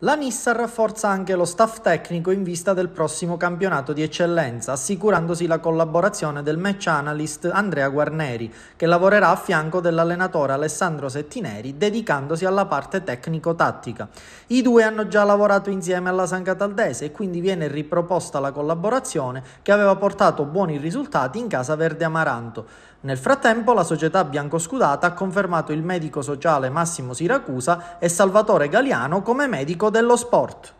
La Nissan rafforza anche lo staff tecnico in vista del prossimo campionato di eccellenza, assicurandosi la collaborazione del match analyst Andrea Guarneri, che lavorerà a fianco dell'allenatore Alessandro Settineri, dedicandosi alla parte tecnico-tattica. I due hanno già lavorato insieme alla San Cataldese e quindi viene riproposta la collaborazione che aveva portato buoni risultati in casa Verde Amaranto. Nel frattempo la società biancoscudata ha confermato il medico sociale Massimo Siracusa e Salvatore Galiano come medico dello sport.